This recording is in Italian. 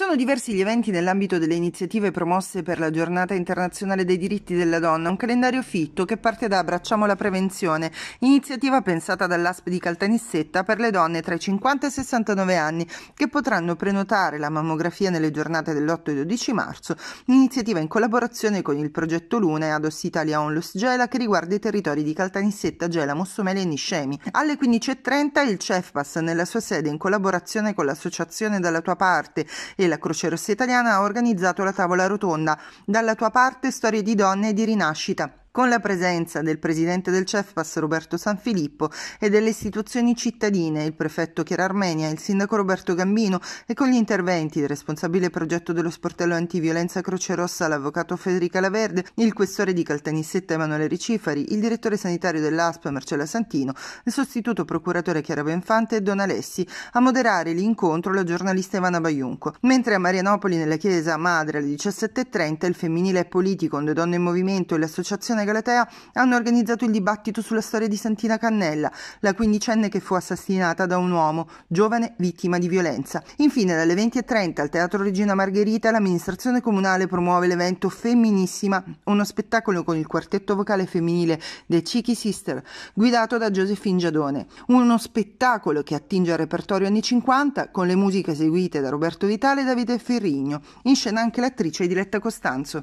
Sono diversi gli eventi nell'ambito delle iniziative promosse per la Giornata Internazionale dei Diritti della Donna, un calendario fitto che parte da Abbracciamo la Prevenzione, iniziativa pensata dall'ASP di Caltanissetta per le donne tra i 50 e i 69 anni che potranno prenotare la mammografia nelle giornate dell'8 e 12 marzo, iniziativa in collaborazione con il progetto Luna e Ados Italia Onlus Gela che riguarda i territori di Caltanissetta, Gela, Mossomele e Niscemi. Alle 15.30 il CEFPAS nella sua sede in collaborazione con l'associazione Dalla Tua Parte e la Croce Rossa Italiana ha organizzato la tavola rotonda Dalla tua parte storie di donne e di rinascita con la presenza del presidente del CEFPAS Roberto Sanfilippo e delle istituzioni cittadine, il prefetto Chiara Armenia, il sindaco Roberto Gambino e con gli interventi del responsabile progetto dello sportello antiviolenza Croce Rossa, l'avvocato Federica Laverde, il questore di Caltanissetta Emanuele Ricifari, il direttore sanitario dell'ASP Marcella Santino, il sostituto procuratore Chiara Benfante e Don Alessi, a moderare l'incontro la giornalista Ivana Baiunco, mentre a Marianopoli nella chiesa madre alle 17.30 il femminile politico, onde donne in movimento e l'associazione Associazione Galatea hanno organizzato il dibattito sulla storia di Santina Cannella, la quindicenne che fu assassinata da un uomo, giovane vittima di violenza. Infine, dalle 20.30 al Teatro Regina Margherita, l'amministrazione comunale promuove l'evento Femminissima, uno spettacolo con il quartetto vocale femminile dei Chichi Sister, guidato da Josephine Giadone. Uno spettacolo che attinge al repertorio anni 50 con le musiche eseguite da Roberto Vitale e Davide Ferrigno. In scena anche l'attrice Diletta Costanzo.